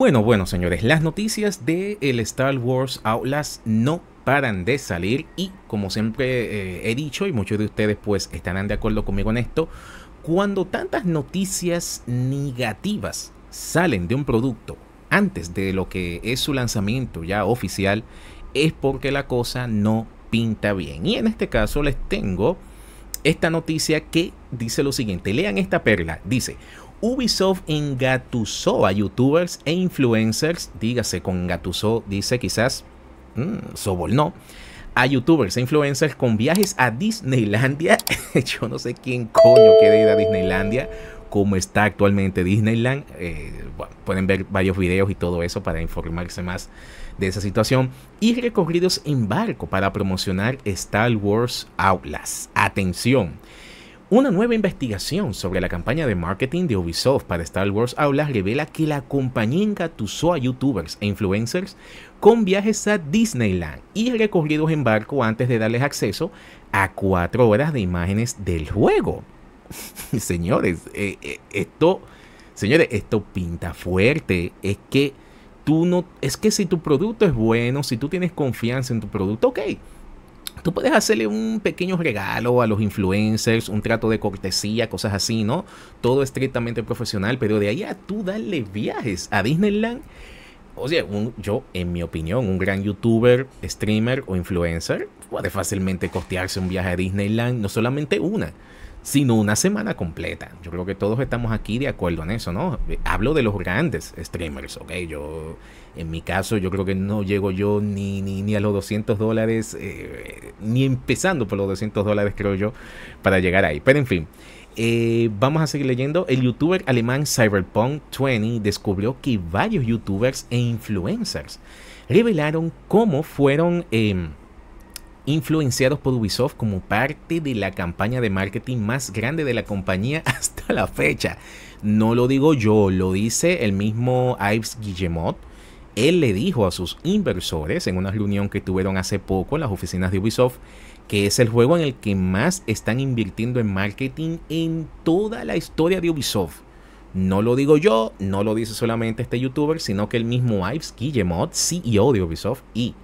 Bueno, bueno, señores, las noticias de el Star Wars Outlast no paran de salir y como siempre eh, he dicho y muchos de ustedes pues estarán de acuerdo conmigo en esto, cuando tantas noticias negativas salen de un producto antes de lo que es su lanzamiento ya oficial es porque la cosa no pinta bien. Y en este caso les tengo esta noticia que dice lo siguiente, lean esta perla, dice, Ubisoft engatusó a youtubers e influencers, dígase con engatusó, dice quizás mm, Sobol, no a youtubers e influencers con viajes a Disneylandia. Yo no sé quién coño quiere ir a Disneylandia, cómo está actualmente Disneyland. Eh, pueden ver varios videos y todo eso para informarse más de esa situación. Y recorridos en barco para promocionar Star Wars Outlast. Atención. Una nueva investigación sobre la campaña de marketing de Ubisoft para Star Wars Aulas revela que la compañía engatusó a youtubers e influencers con viajes a Disneyland y recorridos en barco antes de darles acceso a cuatro horas de imágenes del juego. señores, eh, eh, esto, señores, esto pinta fuerte. Es que tú no, es que si tu producto es bueno, si tú tienes confianza en tu producto, ok Tú puedes hacerle un pequeño regalo a los influencers, un trato de cortesía, cosas así, ¿no? Todo estrictamente profesional, pero de ahí a tú darle viajes a Disneyland. O un, yo, en mi opinión, un gran youtuber, streamer o influencer puede fácilmente costearse un viaje a Disneyland, no solamente una, sino una semana completa. Yo creo que todos estamos aquí de acuerdo en eso, ¿no? Hablo de los grandes streamers, ¿ok? Yo, en mi caso, yo creo que no llego yo ni, ni, a los 200 dólares, eh, ni empezando por los 200 dólares, creo yo, para llegar ahí. Pero en fin. Eh, vamos a seguir leyendo. El youtuber alemán Cyberpunk 20 descubrió que varios youtubers e influencers revelaron cómo fueron em, influenciados por Ubisoft como parte de la campaña de marketing más grande de la compañía hasta la fecha. No lo digo yo, lo dice el mismo Ives Guillemot. Él le dijo a sus inversores en una reunión que tuvieron hace poco en las oficinas de Ubisoft que es el juego en el que más están invirtiendo en marketing en toda la historia de Ubisoft. No lo digo yo, no lo dice solamente este youtuber, sino que el mismo Ives Guillemot, CEO de Ubisoft y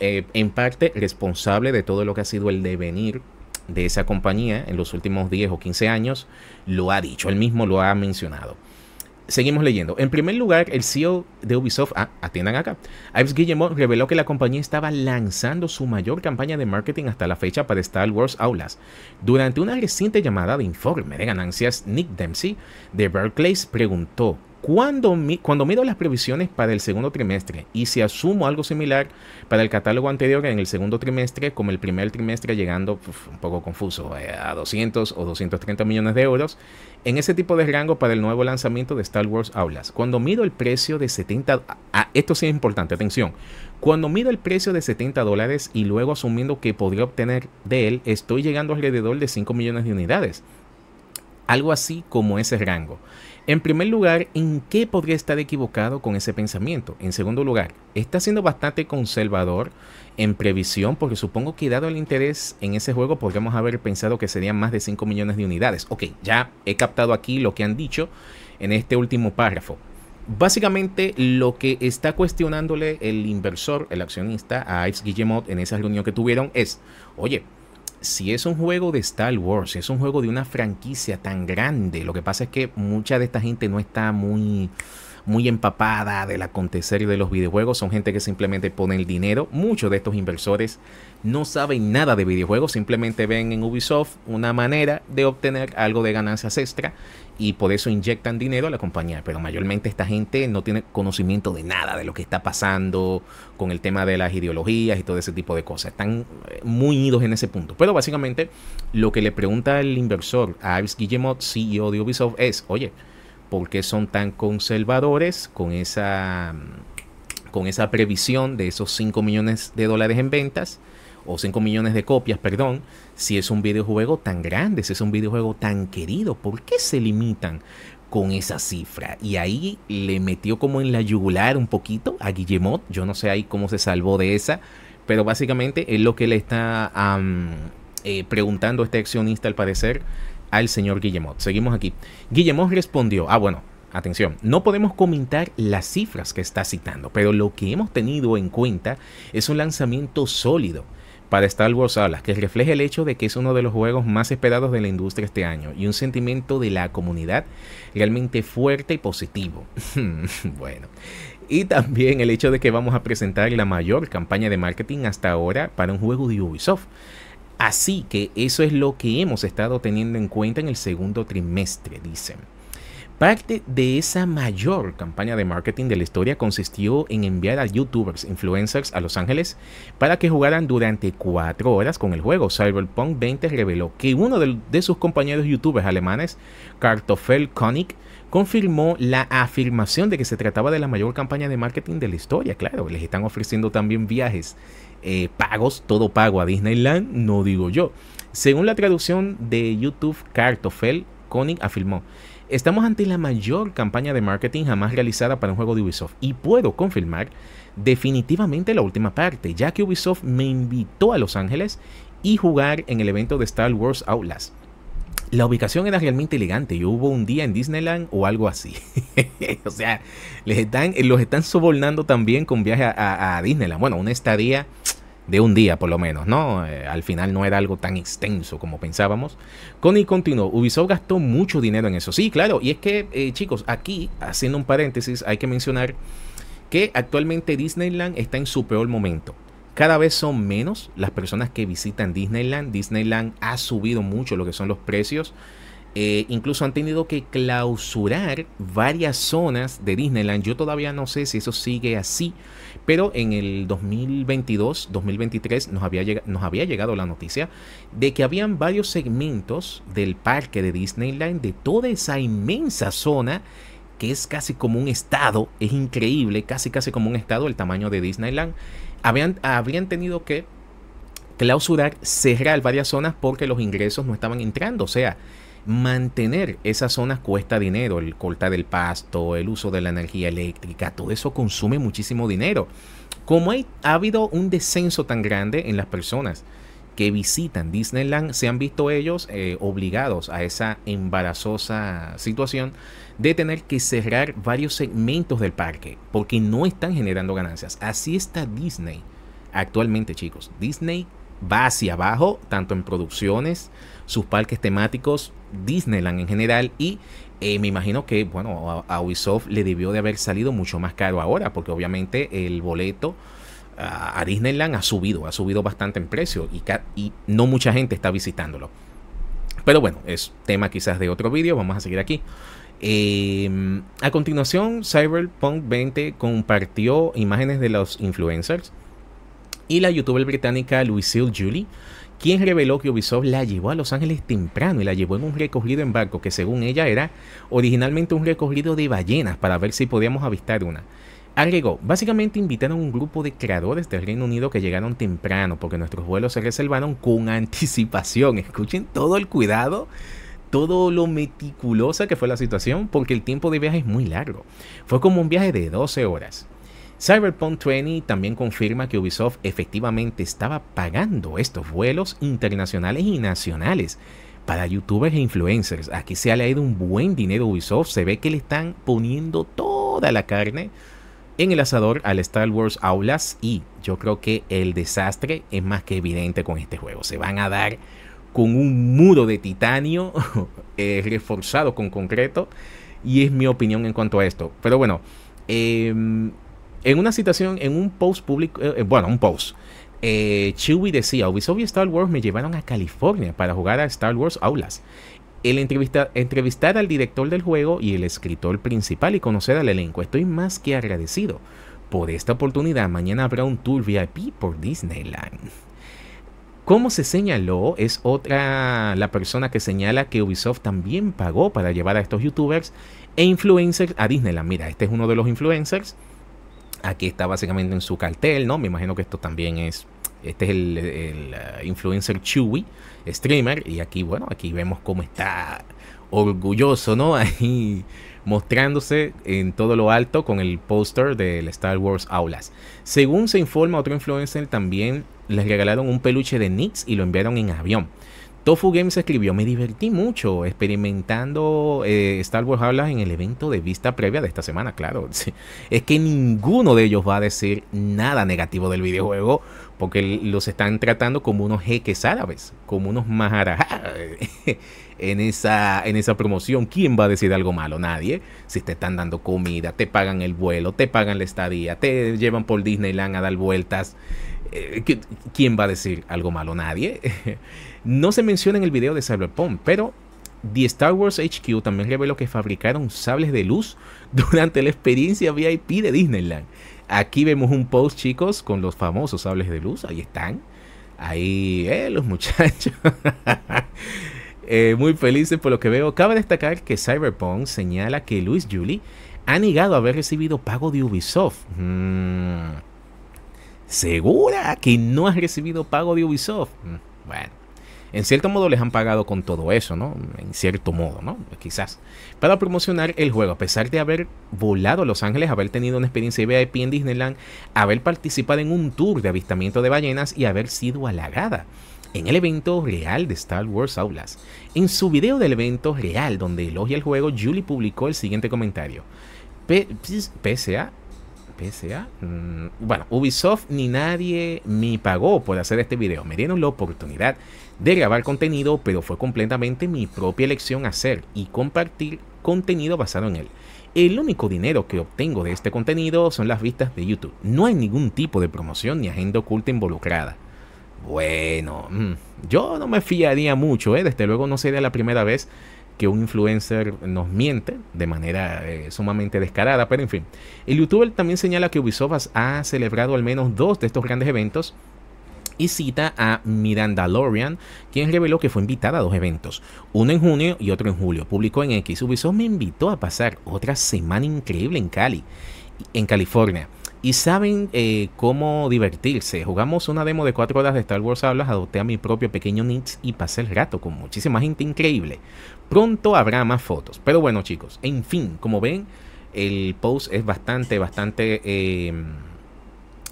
eh, en parte responsable de todo lo que ha sido el devenir de esa compañía en los últimos 10 o 15 años, lo ha dicho, él mismo lo ha mencionado. Seguimos leyendo. En primer lugar, el CEO de Ubisoft, ah, atiendan acá, Ives Guillemot reveló que la compañía estaba lanzando su mayor campaña de marketing hasta la fecha para Star Wars Aulas. Durante una reciente llamada de informe de ganancias, Nick Dempsey de Barclays preguntó cuando, miro cuando las previsiones para el segundo trimestre y si asumo algo similar para el catálogo anterior en el segundo trimestre como el primer trimestre llegando un poco confuso eh, a 200 o 230 millones de euros en ese tipo de rango para el nuevo lanzamiento de Star Wars Aulas. Cuando mido el precio de 70 ah, esto es importante, atención. Cuando mido el precio de 70 dólares y luego asumiendo que podría obtener de él, estoy llegando alrededor de 5 millones de unidades. Algo así como ese rango. En primer lugar, ¿en qué podría estar equivocado con ese pensamiento? En segundo lugar, está siendo bastante conservador en previsión, porque supongo que dado el interés en ese juego, podríamos haber pensado que serían más de 5 millones de unidades. Ok, ya he captado aquí lo que han dicho en este último párrafo. Básicamente lo que está cuestionándole el inversor, el accionista, a Ice Guillemot en esa reunión que tuvieron es, oye, si es un juego de Star Wars, si es un juego de una franquicia tan grande, lo que pasa es que mucha de esta gente no está muy muy empapada del acontecer de los videojuegos. Son gente que simplemente pone el dinero. Muchos de estos inversores no saben nada de videojuegos, simplemente ven en Ubisoft una manera de obtener algo de ganancias extra y por eso inyectan dinero a la compañía. Pero mayormente esta gente no tiene conocimiento de nada de lo que está pasando con el tema de las ideologías y todo ese tipo de cosas. Están eh, muy idos en ese punto. Pero básicamente lo que le pregunta el inversor a Ives Guillemot, CEO de Ubisoft, es, oye, por qué son tan conservadores con esa, con esa previsión de esos 5 millones de dólares en ventas o 5 millones de copias, perdón, si es un videojuego tan grande, si es un videojuego tan querido, ¿por qué se limitan con esa cifra? Y ahí le metió como en la yugular un poquito a Guillemot, yo no sé ahí cómo se salvó de esa, pero básicamente es lo que le está eh, preguntando este accionista al parecer al señor Guillemot. Seguimos aquí. Guillemot respondió, ah bueno, atención, no podemos comentar las cifras que está citando, pero lo que hemos tenido en cuenta es un lanzamiento sólido para Star Wars Alas, que refleja el hecho de que es uno de los juegos más esperados de la industria este año y un sentimiento de la comunidad realmente fuerte y positivo. bueno, y también el hecho de que vamos a presentar la mayor campaña de marketing hasta ahora para un juego de Ubisoft. Así que eso es lo que hemos estado teniendo en cuenta en el segundo trimestre, dicen. Parte de esa mayor campaña de marketing de la historia consistió en enviar a youtubers, influencers a Los Ángeles para que jugaran durante cuatro horas con el juego. Cyberpunk 20 reveló que uno de, sus compañeros youtubers alemanes, Kartoffel Koenig, confirmó la afirmación de que se trataba de la mayor campaña de marketing de la historia. Claro, les están ofreciendo también viajes eh, pagos, todo pago a Disneyland, no digo yo. Según la traducción de YouTube Cartofell Koenig afirmó, estamos ante la mayor campaña de marketing jamás realizada para un juego de Ubisoft y puedo confirmar definitivamente la última parte, ya que Ubisoft me invitó a Los Ángeles y jugar en el evento de Star Wars Outlast la ubicación era realmente elegante. y hubo un día en Disneyland o algo así. o sea, les los están sobornando también con viaje a, Disneyland. Bueno, una estadía de un día por lo menos, ¿no? Eh, al final no era algo tan extenso como pensábamos. Connie continuó, Ubisoft gastó mucho dinero en eso. Sí, claro, y es que, eh, chicos, aquí, haciendo un paréntesis, hay que mencionar que actualmente Disneyland está en su peor momento. Cada vez son menos las personas que visitan Disneyland. Disneyland ha subido mucho lo que son los precios. Eh, incluso han tenido que clausurar varias zonas de Disneyland. Yo todavía no sé si eso sigue así, pero en el 2022, 2023 nos había, llegado, nos había llegado la noticia de que habían varios segmentos del parque de Disneyland, de toda esa inmensa zona que es casi como un estado, es increíble, casi casi como un estado el tamaño de Disneyland, habían, habían tenido que clausurar, cerrar varias zonas porque los ingresos no estaban entrando. O sea, mantener esas zonas cuesta dinero. El cortar el pasto, el uso de la energía eléctrica, todo eso consume muchísimo dinero. Como hay, ha habido un descenso tan grande en las personas que visitan Disneyland se han visto ellos eh, obligados a esa embarazosa situación de tener que cerrar varios segmentos del parque porque no están generando ganancias. Así está Disney actualmente, chicos. Disney va hacia abajo, tanto en producciones, sus parques temáticos, Disneyland en general y eh, me imagino que, bueno, a Ubisoft le debió de haber salido mucho más caro ahora porque obviamente el boleto a, Disneyland ha subido, ha subido bastante en precio y, no mucha gente está visitándolo. Pero bueno, es tema quizás de otro vídeo, vamos a seguir aquí. Em, a continuación, Cyberpunk 20 compartió imágenes de los influencers y la youtuber británica Lucille Julie, quien reveló que Ubisoft la llevó a Los Ángeles temprano y la llevó en un recogido en barco que según ella era originalmente un recorrido de ballenas para ver si podíamos avistar una. Agregó, básicamente invitaron a un grupo de creadores del Reino Unido que llegaron temprano porque nuestros vuelos se reservaron con anticipación. Escuchen todo el cuidado todo lo meticulosa que fue la situación porque el tiempo de viaje es muy largo. Fue como un viaje de 12 horas. Cyberpunk 20 también confirma que Ubisoft efectivamente estaba pagando estos vuelos internacionales y nacionales para youtubers e influencers. Aquí se ha leído un buen dinero Ubisoft, se ve que le están poniendo toda la carne en el asador al Star Wars Aulas y yo creo que el desastre es más que evidente con este juego. Se van a dar con un muro de titanio eh, reforzado con concreto y es mi opinión en cuanto a esto. Pero bueno, em, en una situación en un post público, eh, eh, bueno, un post, eh, Chewie decía, Ubisoft y Star Wars me llevaron a California para jugar a Star Wars Aulas el entrevista, entrevistar al director del juego y el escritor principal y conocer al elenco. Estoy más que agradecido por esta oportunidad. Mañana habrá un tour VIP por Disneyland. Como se señaló, es otra la persona que señala que Ubisoft también pagó para llevar a estos youtubers e influencers a Disneyland. Mira, este es uno de los influencers. Aquí está básicamente en su cartel, ¿no? Me imagino que esto también es este es el, eh, influencer Chewy, streamer. Y aquí, bueno, aquí vemos cómo está orgulloso, mostrándose en todo lo alto con el póster del Star Wars Aulas. Según se informa otro influencer, también les regalaron un peluche de Nix y lo enviaron en avión. Tofu Games escribió, me divertí mucho experimentando eh, Star Wars Hablas en el evento de vista previa de esta semana, claro. Es que ninguno de ellos va a decir nada negativo del videojuego porque los están tratando como unos jeques árabes, como unos maharajas eh, en esa, en esa promoción. ¿Quién va a decir algo malo? Nadie. Si te están dando comida, te pagan el vuelo, te pagan la estadía, te llevan por Disneyland a dar vueltas. Eh, ¿Quién va a decir algo malo? Nadie. No se menciona en el video de Cyberpunk, pero The Star Wars HQ también reveló que fabricaron sables de luz durante la experiencia VIP de Disneyland. Aquí vemos un post, chicos, con los famosos sables de luz. Ahí están. Ahí, eh, los muchachos. Eh, muy felices por lo que veo. Cabe destacar que Cyberpunk señala que Luis Julie ha negado haber recibido pago de Ubisoft. Mm. ¿Segura que no has recibido pago de Ubisoft? Mm, bueno en cierto modo les han pagado con todo eso, ¿no? En cierto modo, ¿no? Quizás. Para promocionar el juego, a pesar de haber volado a Los Ángeles, haber tenido una experiencia VIP en Disneyland, haber participado en un tour de avistamiento de ballenas y haber sido halagada en el evento real de Star Wars Aulas. En su video del evento real donde elogia el juego, Julie publicó el siguiente comentario. PSA PSA. Mm, bueno, Ubisoft ni nadie me pagó por hacer este video. Me dieron la oportunidad de grabar contenido, pero fue completamente mi propia elección hacer y compartir contenido basado en él. El único dinero que obtengo de este contenido son las vistas de YouTube. No hay ningún tipo de promoción ni agenda oculta involucrada. Bueno, mm, yo no me fiaría mucho, ¿eh? desde luego no sería la primera vez que un influencer nos miente de manera eh, sumamente descarada, pero en fin. El youtuber también señala que Ubisoft ha celebrado al menos dos de estos grandes eventos y cita a Miranda Lorian, quien reveló que fue invitada a dos eventos, uno en junio y otro en julio. Publicó en X, me invitó a pasar otra semana increíble en Cali, en California. Y saben eh, cómo divertirse. Jugamos una demo de cuatro horas de Star Wars Hablas, adopté a mi propio pequeño nits y pasé el rato con muchísima gente increíble. Pronto habrá más fotos. Pero bueno chicos, en fin, como ven, el post es bastante, bastante... Eh,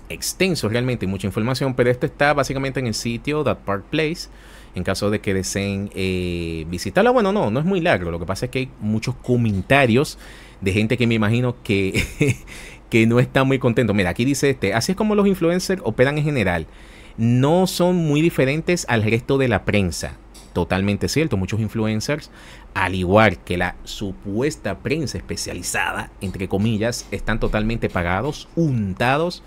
extenso realmente, mucha información, pero esto está básicamente en el sitio That Park Place. En caso de que deseen eh, visitarla, bueno, no, no es muy largo. Lo que pasa es que hay muchos comentarios de gente que me imagino que, que no está muy contento. Mira, aquí dice este, así es como los influencers operan en general. No son muy diferentes al resto de la prensa totalmente cierto. Muchos influencers, al igual que la supuesta prensa especializada, entre comillas, están totalmente pagados, untados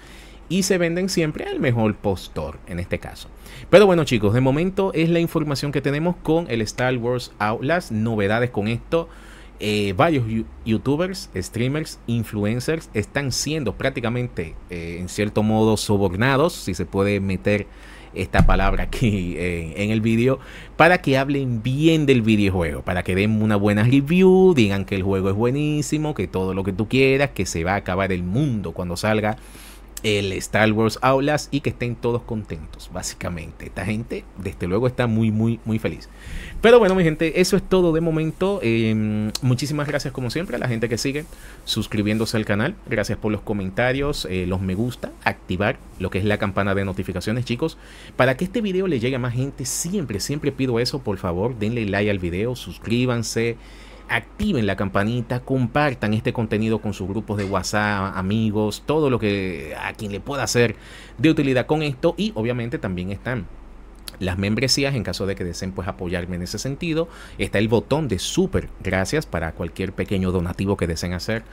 y se venden siempre al mejor postor en este caso. Pero bueno chicos, de momento es la información que tenemos con el Star Wars Outlast, novedades con esto. Eh, varios youtubers, streamers, influencers están siendo prácticamente eh, en cierto modo sobornados, si se puede meter esta palabra aquí eh, en el vídeo, para que hablen bien del videojuego, para que den una buena review, digan que el juego es buenísimo, que todo lo que tú quieras, que se va a acabar el mundo cuando salga el Star Wars Aulas y que estén todos contentos, básicamente. Esta gente, desde luego, está muy, muy, muy feliz. Pero bueno, mi gente, eso es todo de momento. Em, muchísimas gracias, como siempre, a la gente que sigue suscribiéndose al canal. Gracias por los comentarios, eh, los me gusta, activar lo que es la campana de notificaciones, chicos. Para que este video le llegue a más gente, siempre, siempre pido eso. Por favor, denle like al video, suscríbanse activen la campanita, compartan este contenido con sus grupos de WhatsApp, amigos, todo lo que a quien le pueda ser de utilidad con esto y obviamente también están las membresías en caso de que deseen pues apoyarme en ese sentido. Está el botón de súper gracias para cualquier pequeño donativo que deseen hacer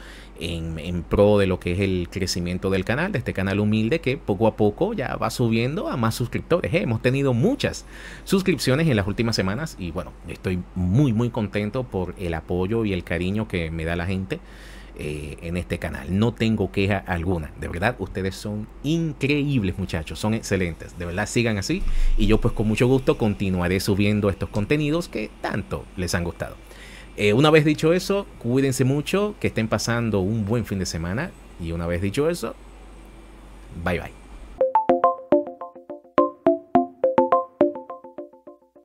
en, pro de lo que es el crecimiento del canal, de este canal humilde que poco a poco ya va subiendo a más suscriptores. Eh, hemos tenido muchas suscripciones en las últimas semanas y bueno, estoy muy muy contento por el apoyo y el cariño que me da la gente. Eh, en este canal. No tengo queja alguna. De verdad, ustedes son increíbles muchachos, son excelentes. De verdad, sigan así. Y yo pues con mucho gusto continuaré subiendo estos contenidos que tanto les han gustado. Eh, una vez dicho eso, cuídense mucho, que estén pasando un buen fin de semana. Y una vez dicho eso, bye bye.